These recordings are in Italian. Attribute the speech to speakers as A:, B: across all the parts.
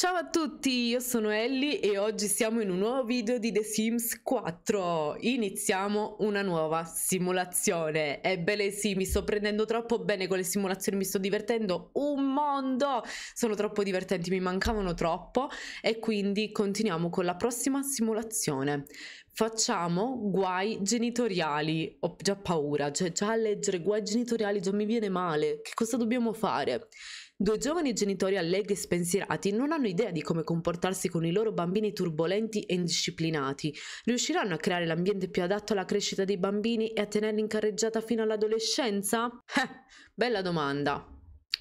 A: Ciao a tutti, io sono Ellie e oggi siamo in un nuovo video di The Sims 4. Iniziamo una nuova simulazione. Ebbene sì, mi sto prendendo troppo bene con le simulazioni, mi sto divertendo un mondo. Sono troppo divertenti, mi mancavano troppo e quindi continuiamo con la prossima simulazione. Facciamo guai genitoriali. Ho già paura, cioè già a leggere guai genitoriali già mi viene male. Che cosa dobbiamo fare? Due giovani genitori allegri e spensierati non hanno idea di come comportarsi con i loro bambini turbolenti e indisciplinati. Riusciranno a creare l'ambiente più adatto alla crescita dei bambini e a tenerli in carreggiata fino all'adolescenza? Eh, bella domanda.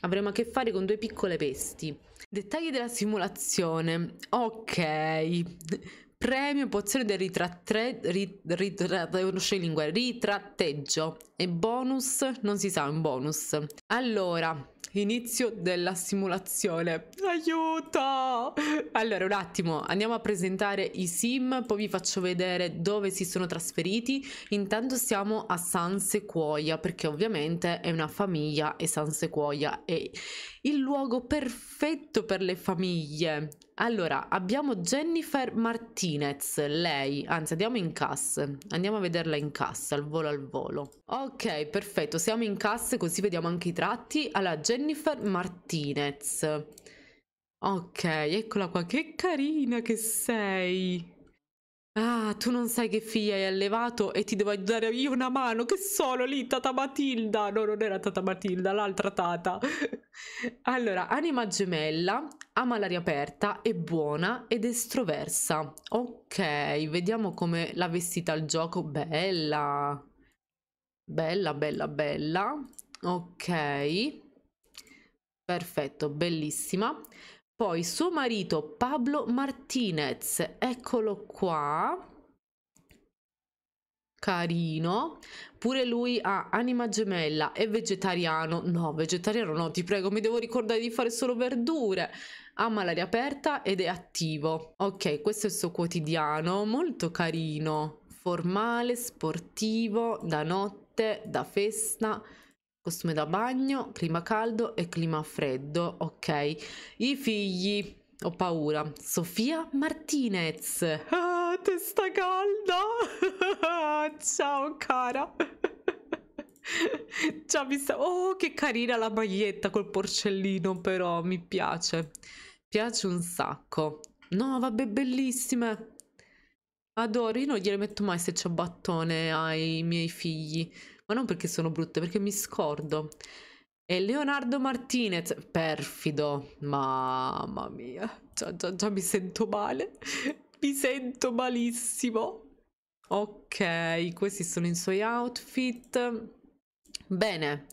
A: Avremo a che fare con due piccole pesti. Dettagli della simulazione. Ok. Premio pozione del ritratte, rit, rit, ritratteggio e bonus, non si sa, un bonus. Allora, Inizio della simulazione. Aiuto! Allora, un attimo, andiamo a presentare i sim, poi vi faccio vedere dove si sono trasferiti. Intanto siamo a San Sequoia, perché ovviamente è una famiglia e San Sequoia è il luogo perfetto per le famiglie. Allora, abbiamo Jennifer Martinez, lei, anzi andiamo in casse, andiamo a vederla in casse, al volo al volo. Ok, perfetto, siamo in casse così vediamo anche i tratti. Allora, Jennifer Martinez. Ok, eccola qua, che carina che sei! Ah, tu non sai che figlia hai allevato e ti devo dare io una mano, che sono lì, Tata Matilda! No, non era Tata Matilda, l'altra Tata. allora, anima gemella, ama l'aria aperta, è buona ed estroversa. Ok, vediamo come l'ha vestita al gioco. Bella! Bella, bella, bella. Ok. Perfetto, bellissima. Poi suo marito Pablo Martinez, eccolo qua. Carino, pure lui ha anima gemella, e vegetariano. No, vegetariano no, ti prego, mi devo ricordare di fare solo verdure. Ama l'aria aperta ed è attivo. Ok, questo è il suo quotidiano, molto carino. Formale, sportivo, da notte, da festa, costume da bagno, clima caldo e clima freddo, ok. I figli, ho paura. Sofia Martinez, ah, testa calda, ciao cara. Ciao, vista. Oh, che carina la maglietta col porcellino, però mi piace. Piace un sacco. No, vabbè, bellissime. Adoro, io non gliele metto mai se ciabattone ai miei figli ma non perché sono brutte, perché mi scordo. E Leonardo Martinez, perfido, mamma mia, già, già, già mi sento male, mi sento malissimo. Ok, questi sono i suoi outfit. Bene,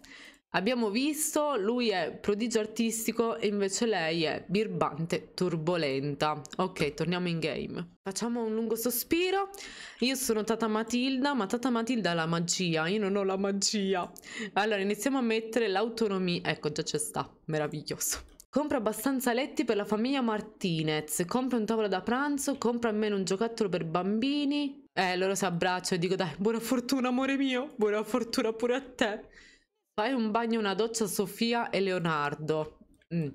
A: Abbiamo visto, lui è prodigio artistico e invece lei è birbante, turbolenta. Ok, torniamo in game. Facciamo un lungo sospiro. Io sono Tata Matilda, ma Tata Matilda ha la magia, io non ho la magia. Allora, iniziamo a mettere l'autonomia. Ecco, già c'è sta, meraviglioso. Compra abbastanza letti per la famiglia Martinez, compra un tavolo da pranzo, compra almeno un giocattolo per bambini. Eh, loro si abbracciano e dico dai, buona fortuna amore mio, buona fortuna pure a te. Fai un bagno, una doccia, Sofia e Leonardo. Mm.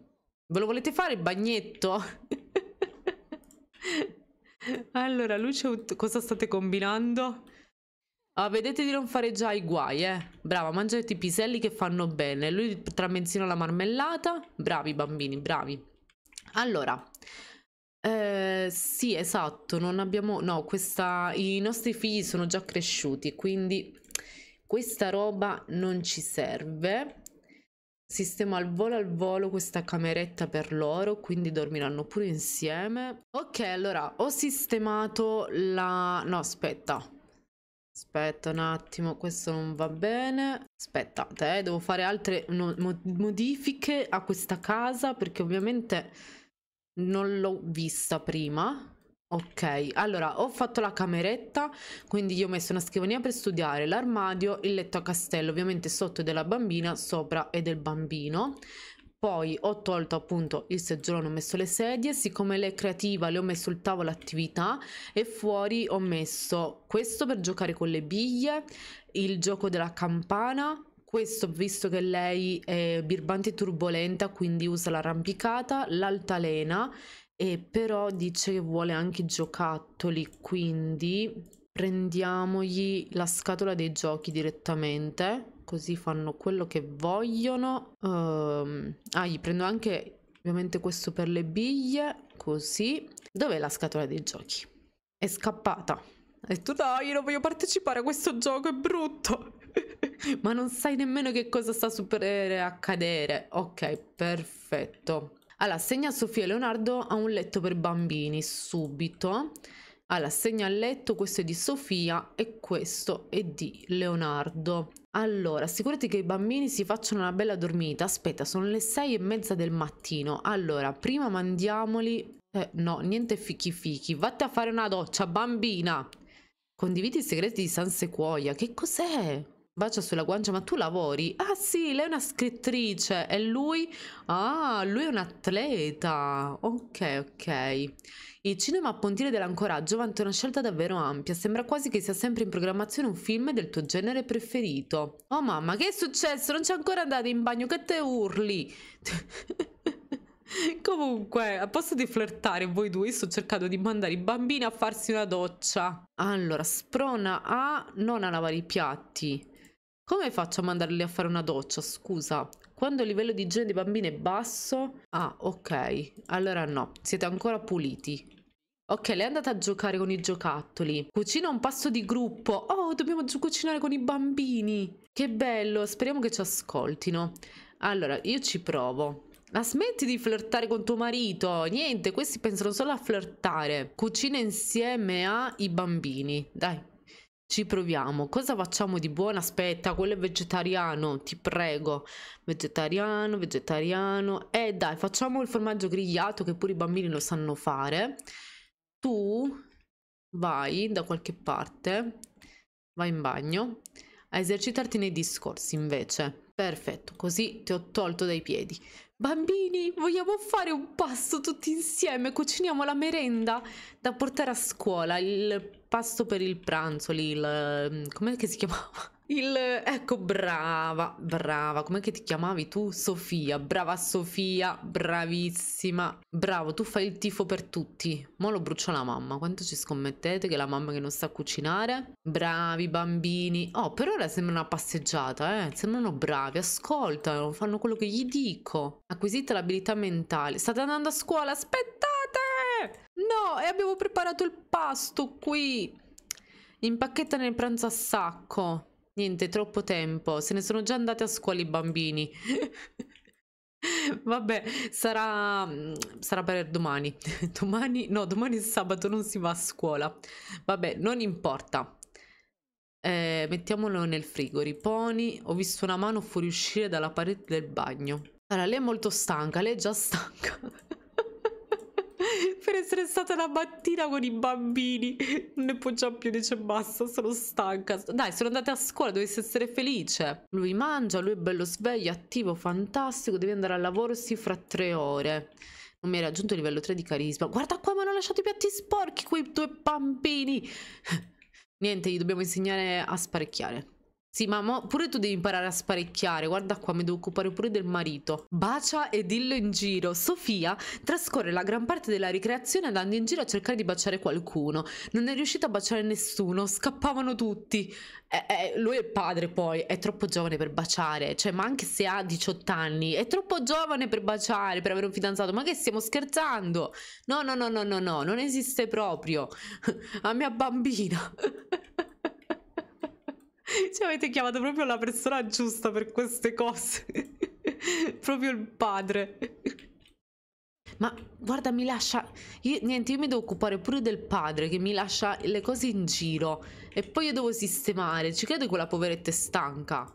A: Ve lo volete fare il bagnetto? allora, Luce, cosa state combinando? Ah, vedete di non fare già i guai, eh. Brava, mangiate i piselli che fanno bene. Lui tramenzina la marmellata. Bravi bambini, bravi. Allora, eh, sì, esatto, non abbiamo... No, questa... i nostri figli sono già cresciuti, quindi questa roba non ci serve Sistemo al volo al volo questa cameretta per loro, quindi dormiranno pure insieme. Ok, allora ho sistemato la... No, aspetta. Aspetta un attimo, questo non va bene. Aspettate, eh, devo fare altre no modifiche a questa casa perché ovviamente non l'ho vista prima. Ok, allora ho fatto la cameretta, quindi io ho messo una scrivania per studiare, l'armadio, il letto a castello, ovviamente sotto è della bambina, sopra è del bambino. Poi ho tolto appunto il seggiolone, ho messo le sedie, siccome lei è creativa le ho messo il tavolo attività e fuori ho messo questo per giocare con le biglie, il gioco della campana, questo visto che lei è birbante e turbolenta quindi usa l'arrampicata, l'altalena e però dice che vuole anche giocattoli, quindi prendiamogli la scatola dei giochi direttamente, così fanno quello che vogliono. Um, ah, gli prendo anche ovviamente questo per le biglie, così. Dov'è la scatola dei giochi? È scappata. Ha detto no, io non voglio partecipare a questo gioco, è brutto. Ma non sai nemmeno che cosa sta per accadere. Ok, perfetto. Allora, segna Sofia Leonardo a un letto per bambini, subito. Allora, segna il letto, questo è di Sofia e questo è di Leonardo. Allora, assicurati che i bambini si facciano una bella dormita. Aspetta, sono le sei e mezza del mattino. Allora, prima mandiamoli... Eh, no, niente fichi fichi. Vatti a fare una doccia, bambina! Condividi i segreti di San Sequoia. Che cos'è? Bacia sulla guancia, ma tu lavori? Ah sì, lei è una scrittrice e lui... Ah, lui è un atleta. Ok, ok. Il cinema a Pontile dell'Ancoraggio vanta una scelta davvero ampia. Sembra quasi che sia sempre in programmazione un film del tuo genere preferito. Oh mamma, che è successo? Non c'è ancora andata in bagno, che te urli! Comunque, a posto di flirtare voi due, sto cercando di mandare i bambini a farsi una doccia. Allora, sprona a non a lavare i piatti. Come faccio a mandarli a fare una doccia, scusa? Quando il livello di igiene dei bambini è basso... Ah, ok. Allora no, siete ancora puliti. Ok, lei è andata a giocare con i giocattoli. Cucina un pasto di gruppo. Oh, dobbiamo cucinare con i bambini. Che bello, speriamo che ci ascoltino. Allora, io ci provo. Ma smetti di flirtare con tuo marito. Niente, questi pensano solo a flirtare. Cucina insieme ai bambini. Dai, ci proviamo. Cosa facciamo di buono? Aspetta, quello è vegetariano, ti prego. Vegetariano, vegetariano. E eh, dai, facciamo il formaggio grigliato che pure i bambini lo sanno fare. Tu vai da qualche parte, vai in bagno, a esercitarti nei discorsi invece. Perfetto, così ti ho tolto dai piedi. Bambini, vogliamo fare un pasto tutti insieme, cuciniamo la merenda da portare a scuola, il pasto per il pranzo lì, il... Mm, com'è che si chiamava? Il, ecco, brava, brava, com'è che ti chiamavi tu? Sofia, brava Sofia, bravissima, bravo, tu fai il tifo per tutti. Mo lo brucio la mamma, quanto ci scommettete che la mamma che non sa cucinare? Bravi bambini. Oh, per ora sembra una passeggiata, eh, sembrano bravi, ascoltano, fanno quello che gli dico. Acquisita l'abilità mentale. State andando a scuola, aspetta! e abbiamo preparato il pasto qui. Impacchetta nel pranzo a sacco. Niente, troppo tempo. Se ne sono già andati a scuola i bambini. Vabbè, sarà, mm, sarà, per domani. domani. No, domani è sabato, non si va a scuola. Vabbè, non importa. Eh, mettiamolo nel frigo. Riponi. Ho visto una mano fuoriuscire dalla parete del bagno. Allora, lei è molto stanca, lei è già stanca. per essere stata la mattina con i bambini. Non ne può già più, dice basta, sono stanca. Dai, sono andata a scuola, dovresti essere felice. Lui mangia, lui è bello sveglio, attivo, fantastico, devi andare al lavoro sì fra tre ore. Non mi hai raggiunto il livello 3 di carisma. Guarda qua, mi hanno lasciato i piatti sporchi quei due bambini. Niente, gli dobbiamo insegnare a sparecchiare. Sì, ma mo pure tu devi imparare a sparecchiare. Guarda qua, mi devo occupare pure del marito. Bacia e dillo in giro. Sofia trascorre la gran parte della ricreazione andando in giro a cercare di baciare qualcuno. Non è riuscita a baciare nessuno, scappavano tutti. Eh, eh, lui è il padre poi, è troppo giovane per baciare. Cioè, ma anche se ha 18 anni, è troppo giovane per baciare, per avere un fidanzato. Ma che stiamo scherzando? No, no, no, no, no, no, non esiste proprio. la mia bambina. Ci avete chiamato proprio la persona giusta per queste cose. proprio il padre. Ma guarda, mi lascia... Io, niente, io mi devo occupare pure del padre che mi lascia le cose in giro. E poi io devo sistemare. Ci credo che quella poveretta è stanca.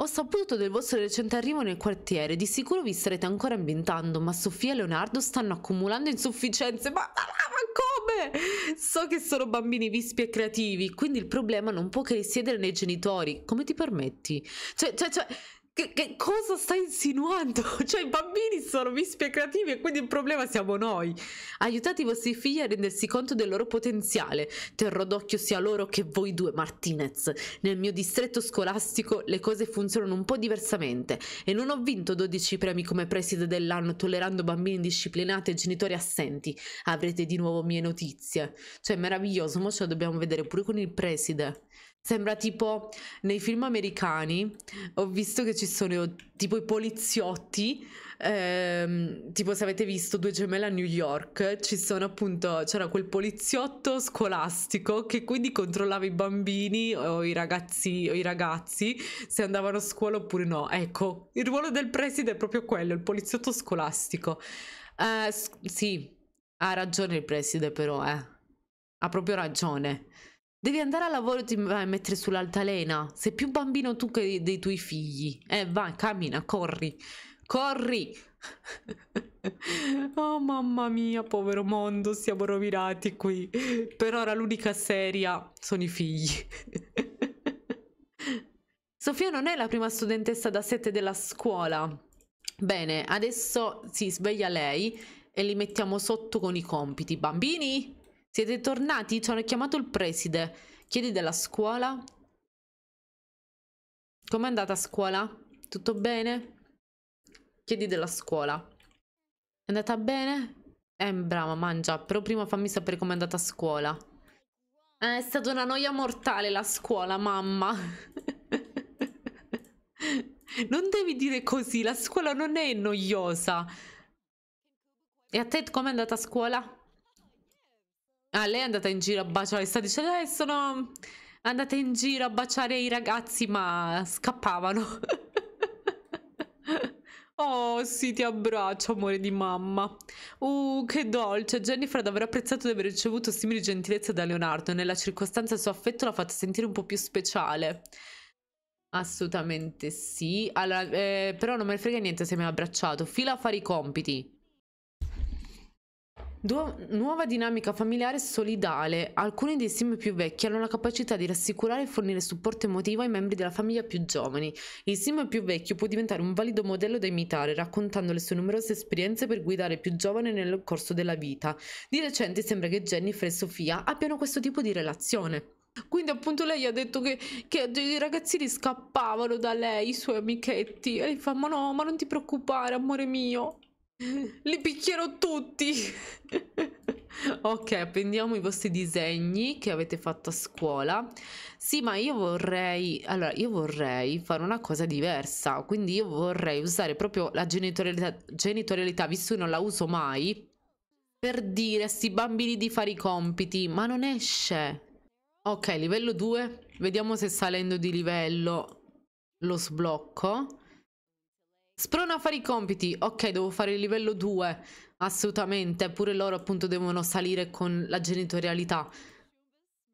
A: Ho saputo del vostro recente arrivo nel quartiere, di sicuro vi starete ancora ambientando, ma Sofia e Leonardo stanno accumulando insufficienze. Ma, ma, ma vabbè, so che sono bambini vispi e creativi, quindi il problema non può che risiedere nei genitori. Come ti permetti? Cioè, cioè, cioè che, che, cosa stai insinuando? Cioè, i bambini sono mispie creativi e quindi il problema siamo noi. Aiutate i vostri figli a rendersi conto del loro potenziale. Terrò d'occhio sia loro che voi due, Martinez. Nel mio distretto scolastico le cose funzionano un po' diversamente e non ho vinto 12 premi come preside dell'anno tollerando bambini indisciplinati e genitori assenti. Avrete di nuovo mie notizie. Cioè, meraviglioso, ma ce lo dobbiamo vedere pure con il preside. Sembra tipo nei film americani ho visto che ci sono tipo i poliziotti, ehm, tipo se avete visto Due gemelle a New York, ci sono appunto, c'era quel poliziotto scolastico che quindi controllava i bambini o i ragazzi, o i ragazzi se andavano a scuola oppure no. Ecco, il ruolo del preside è proprio quello, il poliziotto scolastico. Eh, sì, ha ragione il preside però, eh. Ha proprio ragione. Devi andare a lavoro e ti vai a mettere sull'altalena. Sei più bambino tu che dei, dei tuoi figli. Eh, vai, cammina, corri. Corri! oh mamma mia, povero mondo, siamo rovinati qui. Per ora l'unica seria sono i figli. Sofia non è la prima studentessa da sette della scuola. Bene, adesso si sveglia lei e li mettiamo sotto con i compiti. Bambini, siete tornati? Ci hanno chiamato il preside. Chiedi della scuola? Com'è andata a scuola? Tutto bene? Chiedi della scuola. È andata bene? Eh, brava, mangia. Però prima fammi sapere com'è andata a scuola. Eh, è stata una noia mortale la scuola, mamma. non devi dire così, la scuola non è noiosa. E a te com'è andata a scuola? Ah, lei è andata in giro a baciare, sta dicendo, eh, sono andata in giro a baciare i ragazzi, ma scappavano. Oh sì, ti abbraccio, amore di mamma. Uh, che dolce. Jennifer ad aver apprezzato di aver ricevuto simili gentilezze da Leonardo. Nella circostanza il suo affetto l'ha fatta sentire un po' più speciale. Assolutamente sì. Allora, eh, però non me ne frega niente se mi ha abbracciato. Fila a fare i compiti. Du- nuova dinamica familiare solidale. Alcuni dei sim più vecchi hanno la capacità di rassicurare e fornire supporto emotivo ai membri della famiglia più giovani. Il sim più vecchio può diventare un valido modello da imitare, raccontando le sue numerose esperienze per guidare più giovani nel corso della vita. Di recente sembra che Jennifer e Sofia abbiano questo tipo di relazione. Quindi appunto lei ha detto che, che i ragazzini scappavano da lei, i suoi amichetti, e gli fa ma no, ma non ti preoccupare amore mio, Li picchierò tutti! ok, prendiamo i vostri disegni che avete fatto a scuola. Sì, ma io vorrei... Allora, io vorrei fare una cosa diversa. Quindi io vorrei usare proprio la genitorialità, genitorialità visto che non la uso mai, per dire a questi bambini di fare i compiti, ma non esce. Ok, livello 2. Vediamo se salendo di livello lo sblocco. Sprona a fare i compiti. Ok, devo fare il livello 2. Assolutamente. Pure loro appunto devono salire con la genitorialità.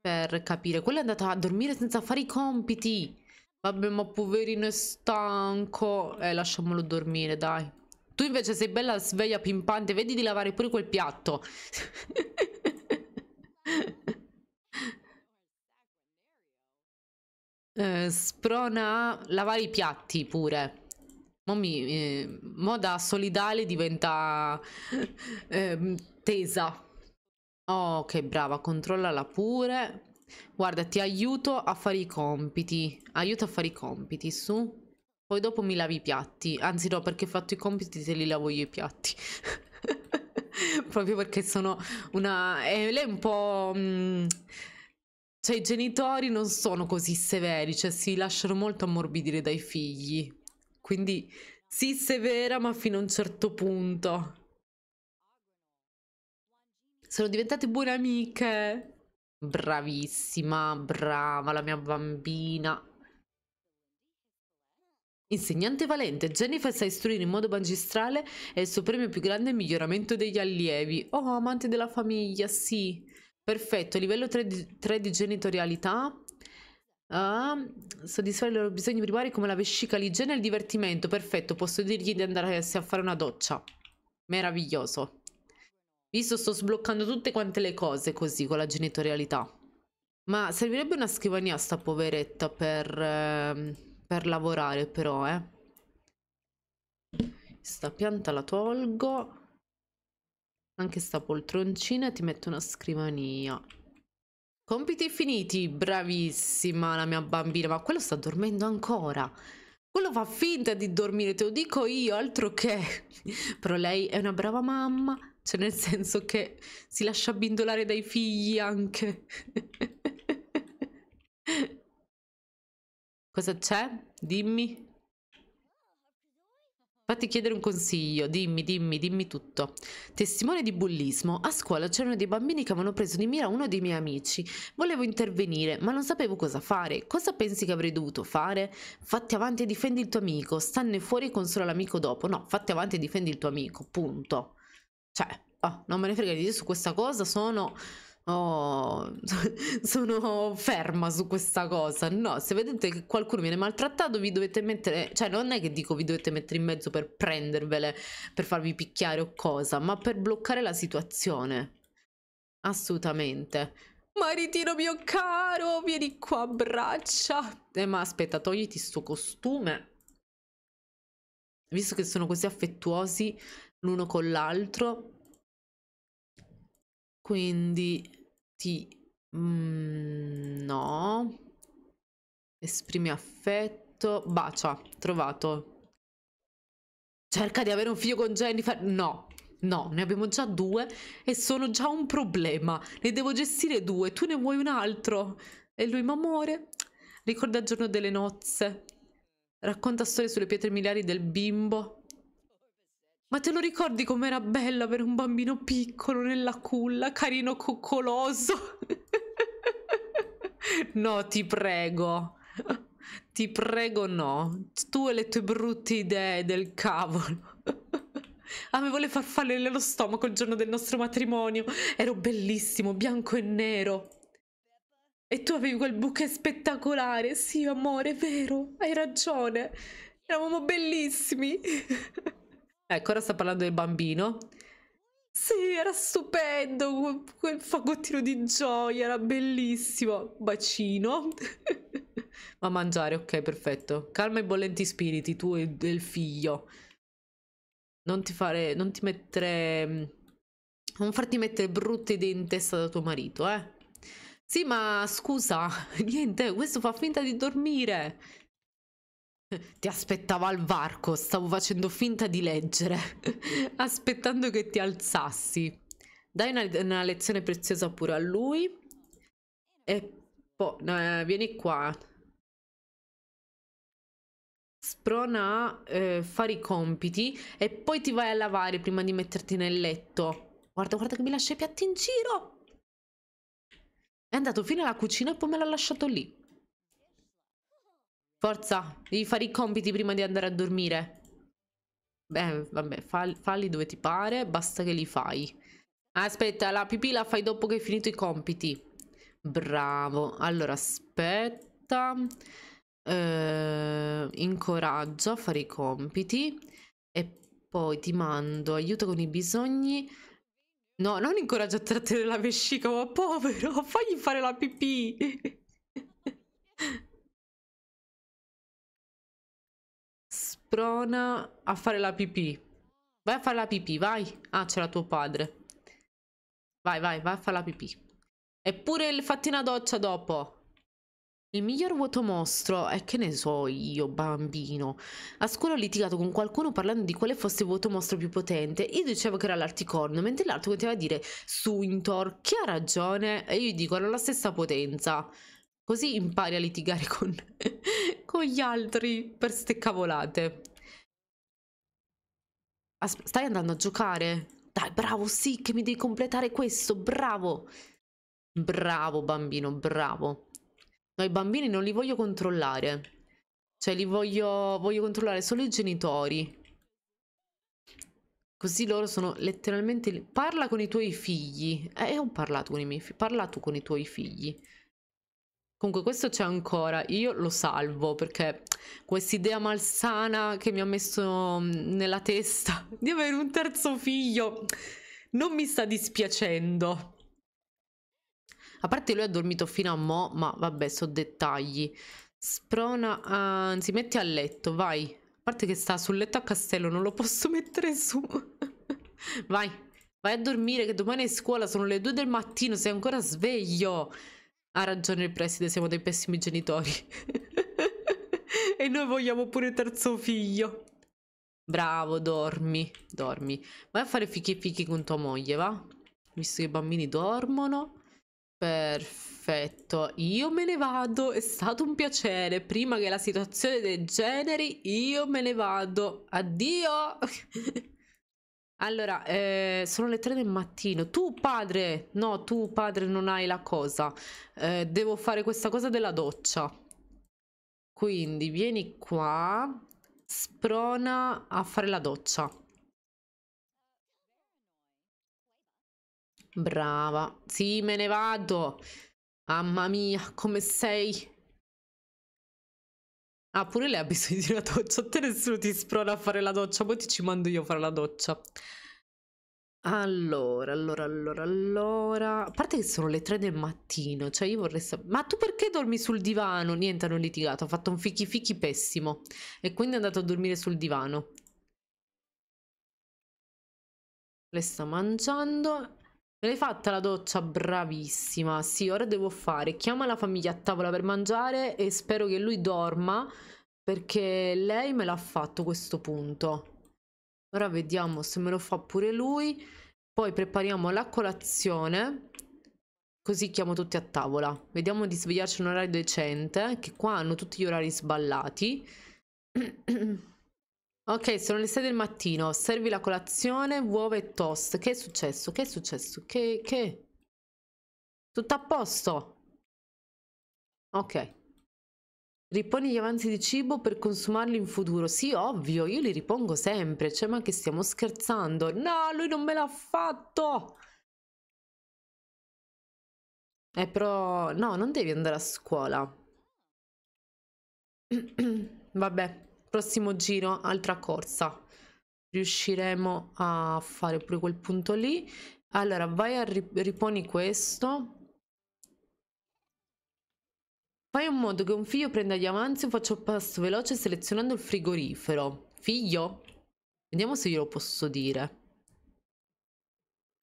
A: Per capire. Quella è andata a dormire senza fare i compiti. Vabbè, ma poverino è stanco. Eh, lasciamolo dormire, dai. Tu invece sei bella sveglia pimpante. Vedi di lavare pure quel piatto. Eh, sprona a lavare i piatti pure. Mi, eh, moda solidale diventa eh, tesa. Oh, che brava, controllala pure. Guarda, ti aiuto a fare i compiti. Aiuto a fare i compiti, su. Poi dopo mi lavi i piatti. Anzi no, perché ho fatto i compiti se li lavo io i piatti. Proprio perché sono una... Eh, lei è un po'... Mh... Mm, cioè i genitori non sono così severi, cioè si lasciano molto ammorbidire dai figli. Quindi sì, severa, ma fino a un certo punto. Sono diventate buone amiche. Bravissima, brava la mia bambina. Insegnante valente, Jennifer sa istruire in modo magistrale e il suo premio più grande è il miglioramento degli allievi. Oh, amante della famiglia, sì. Perfetto, livello 3 di, 3 di genitorialità, a mm, soddisfare i loro bisogni primari come la vescica, l'igiene e il divertimento. Perfetto, posso dirgli di andare a fare una doccia. Meraviglioso. Visto, sto sbloccando tutte quante le cose così con la genitorialità. Ma servirebbe una scrivania a sta poveretta per, eh, per lavorare però, eh. Sta pianta la tolgo. Anche sta poltroncina ti metto una scrivania. Compiti finiti, bravissima la mia bambina, ma quello sta dormendo ancora. Quello fa finta di dormire, te lo dico io, altro che... Però lei è una brava mamma, cioè nel senso che si lascia abbindolare dai figli anche. Cosa c'è? Dimmi. Fatti chiedere un consiglio, dimmi, dimmi, dimmi tutto. Testimone di bullismo, a scuola c'erano dei bambini che avevano preso di mira uno dei miei amici. Volevo intervenire, ma non sapevo cosa fare. Cosa pensi che avrei dovuto fare? Fatti avanti e difendi il tuo amico, stanne fuori e consola l'amico dopo. No, fatti avanti e difendi il tuo amico, punto. Cioè, oh, non me ne frega di dire su questa cosa, sono Oh, sono ferma su questa cosa. No, se vedete che qualcuno viene maltrattato, vi dovete mettere, cioè non è che dico vi dovete mettere in mezzo per prendervele, per farvi picchiare o cosa, ma per bloccare la situazione. Assolutamente. Maritino mio caro, vieni qua, braccia. Eh, ma aspetta, togliti sto costume. Visto che sono così affettuosi l'uno con l'altro. Quindi ti... Mm, no. Esprimi affetto. Bacia, trovato. Cerca di avere un figlio con Jennifer. No. No, ne abbiamo già due e sono già un problema. Ne devo gestire due, tu ne vuoi un altro. E lui, ma amore, ricorda il giorno delle nozze. Racconta storie sulle pietre miliari del bimbo. Ma te lo ricordi com'era bella per un bambino piccolo nella culla, carino coccoloso? no, ti prego. Ti prego no. Tu e le tue brutte idee del cavolo. Ah, mi vuole far fare nello stomaco il giorno del nostro matrimonio. Ero bellissimo, bianco e nero. E tu avevi quel bouquet spettacolare. Sì, amore, è vero, hai ragione. Eravamo bellissimi. Ecco, ora sta parlando del bambino. Sì, era stupendo, quel fagottino di gioia, era bellissimo. Bacino. Ma mangiare, ok, perfetto. Calma i bollenti spiriti, tu e il figlio. Non ti fare, non ti mettere... Non farti mettere brutte idee in testa da tuo marito, eh. Sì, ma scusa, niente, questo fa finta di dormire. Ti aspettavo al varco, stavo facendo finta di leggere, aspettando che ti alzassi. Dai una, una lezione preziosa pure a lui. E poi, no, eh, vieni qua. Sprona a eh, fare i compiti e poi ti vai a lavare prima di metterti nel letto. Guarda, guarda che mi lascia i piatti in giro. È andato fino alla cucina e poi me l'ha lasciato lì. Forza, devi fare i compiti prima di andare a dormire. Beh, vabbè, falli, falli dove ti pare, basta che li fai. Aspetta, la pipì la fai dopo che hai finito i compiti. Bravo. Allora, aspetta. Eh, incoraggia a fare i compiti. E poi ti mando aiuto con i bisogni. No, non incoraggia a trattenere la vescica, ma povero, fagli fare la pipì. prona a fare la pipì. Vai a fare la pipì, vai. Ah, c'era tuo padre. Vai, vai, vai a fare la pipì. Eppure il fattina doccia dopo. Il miglior vuoto mostro è che ne so io, bambino. A scuola ho litigato con qualcuno parlando di quale fosse il vuoto mostro più potente. Io dicevo che era l'articorno, mentre l'altro continuava a dire Intor, chi ha ragione? E io dico, hanno la stessa potenza. Così impari a litigare con, con gli altri per ste cavolate. Asp stai andando a giocare? Dai, bravo, sì, che mi devi completare questo, bravo. Bravo, bambino, bravo. No, i bambini non li voglio controllare. Cioè, li voglio, voglio controllare solo i genitori. Così loro sono letteralmente... Parla con i tuoi figli. Eh, ho parlato con i miei figli. Parla tu con i tuoi figli. Comunque questo c'è ancora, io lo salvo perché quest'idea malsana che mi ha messo mm, nella testa di avere un terzo figlio non mi sta dispiacendo. A parte lui ha dormito fino a mo', ma vabbè, so dettagli. Sprona, anzi, metti a letto, vai. A parte che sta sul letto a castello, non lo posso mettere su. vai, vai a dormire che domani è scuola, sono le due del mattino, sei ancora sveglio. Ha ragione il preside, siamo dei pessimi genitori. e noi vogliamo pure il terzo figlio. Bravo, dormi, dormi. Vai a fare fichi fichi con tua moglie, va? Visto che i bambini dormono. Perfetto, io me ne vado, è stato un piacere. Prima che la situazione degeneri, io me ne vado. Addio! Allora, eh, sono le 3 del mattino. Tu padre, no, tu padre non hai la cosa. Eh, devo fare questa cosa della doccia. Quindi vieni qua, sprona a fare la doccia. Brava. Sì, me ne vado. Mamma mia, come sei Ah, pure lei ha bisogno di una doccia. A te nessuno ti sprona a fare la doccia. Poi ti ci mando io a fare la doccia. Allora, allora, allora, allora. A parte che sono le 3 del mattino, cioè io vorrei sapere. Ma tu perché dormi sul divano? Niente, hanno litigato. Ha fatto un fichi fichi pessimo. E quindi è andato a dormire sul divano. Le sta mangiando. Non hai fatta la doccia? Bravissima. Sì, ora devo fare. Chiama la famiglia a tavola per mangiare e spero che lui dorma perché lei me l'ha fatto questo punto. Ora vediamo se me lo fa pure lui. Poi prepariamo la colazione. Così chiamo tutti a tavola. Vediamo di svegliarci un orario decente, che qua hanno tutti gli orari sballati. Ok, sono le 6 del mattino, servi la colazione, uova e toast. Che è successo? Che è successo? Che... che? Tutto a posto? Ok. Riponi gli avanzi di cibo per consumarli in futuro. Sì, ovvio, io li ripongo sempre. Cioè, ma che stiamo scherzando? No, lui non me l'ha fatto! Eh, però... No, non devi andare a scuola. Vabbè prossimo giro altra corsa riusciremo a fare pure quel punto lì allora vai a riponi questo fai in modo che un figlio prenda gli avanzi o faccia passo veloce selezionando il frigorifero figlio vediamo se glielo posso dire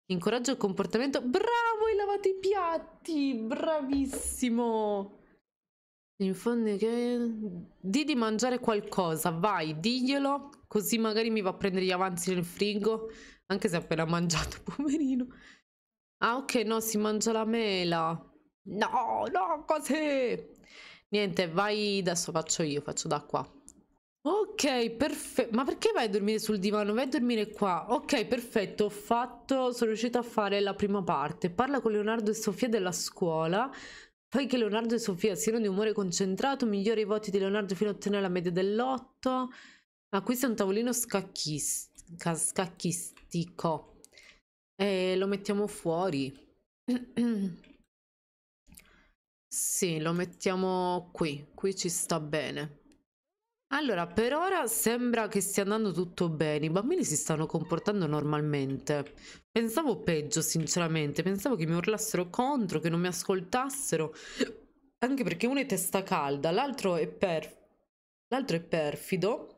A: incoraggio il comportamento bravo hai lavato i piatti bravissimo Informi che... Di di mangiare qualcosa, vai, diglielo, così magari mi va a prendere gli avanzi nel frigo, anche se ha appena mangiato, poverino. Ah, ok, no, si mangia la mela. No, no, così! Niente, vai, adesso faccio io, faccio da qua. Ok, perfetto. Ma perché vai a dormire sul divano? Vai a dormire qua. Ok, perfetto, ho fatto, sono riuscita a fare la prima parte. Parla con Leonardo e Sofia della scuola che Leonardo e Sofia siano di umore concentrato, migliora i voti di Leonardo fino a ottenere la media dell'8. Acquista un tavolino scacchis scacchistico. E lo mettiamo fuori. sì, lo mettiamo qui. Qui ci sta bene. Allora, per ora sembra che stia andando tutto bene, i bambini si stanno comportando normalmente. Pensavo peggio, sinceramente, pensavo che mi urlassero contro, che non mi ascoltassero, anche perché uno è testa calda, l'altro è, per... è perfido